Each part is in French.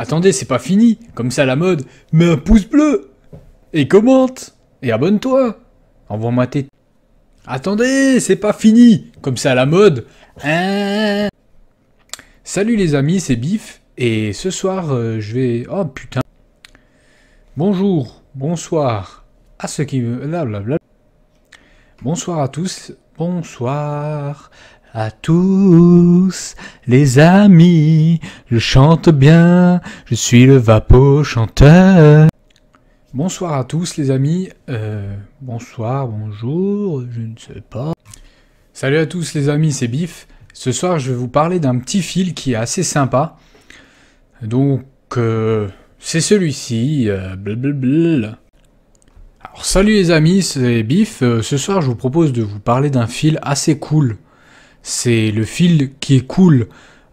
Attendez, c'est pas fini, comme ça à la mode, mets un pouce bleu Et commente Et abonne-toi Envoie-moi tes... Attendez, c'est pas fini, comme ça à la mode hein Salut les amis, c'est Bif, et ce soir euh, je vais... Oh putain Bonjour, bonsoir à ceux qui... Blablabla. Bonsoir à tous, bonsoir à tous les amis, je chante bien, je suis le vapo chanteur. Bonsoir à tous les amis, euh, bonsoir, bonjour, je ne sais pas. Salut à tous les amis, c'est Biff. Ce soir je vais vous parler d'un petit fil qui est assez sympa. Donc euh, c'est celui-ci, euh, Alors salut les amis, c'est Biff. ce soir je vous propose de vous parler d'un fil assez cool c'est le fil qui est cool.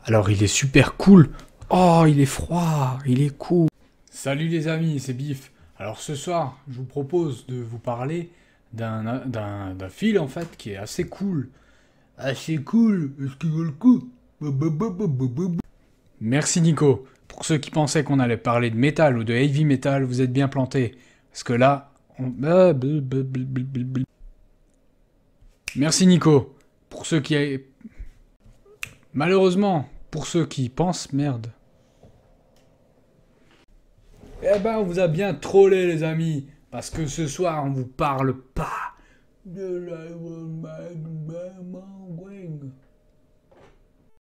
Alors il est super cool. Oh, il est froid, il est cool. Salut les amis, c'est Biff. Alors ce soir, je vous propose de vous parler d'un fil en fait qui est assez cool. Assez cool, est-ce qu'il vaut le coup Merci Nico. Pour ceux qui pensaient qu'on allait parler de métal ou de heavy metal, vous êtes bien plantés. Parce que là, on... Ah, Merci Nico ceux qui... Malheureusement, pour ceux qui pensent, merde. Eh ben, on vous a bien trollé, les amis. Parce que ce soir, on vous parle pas de la...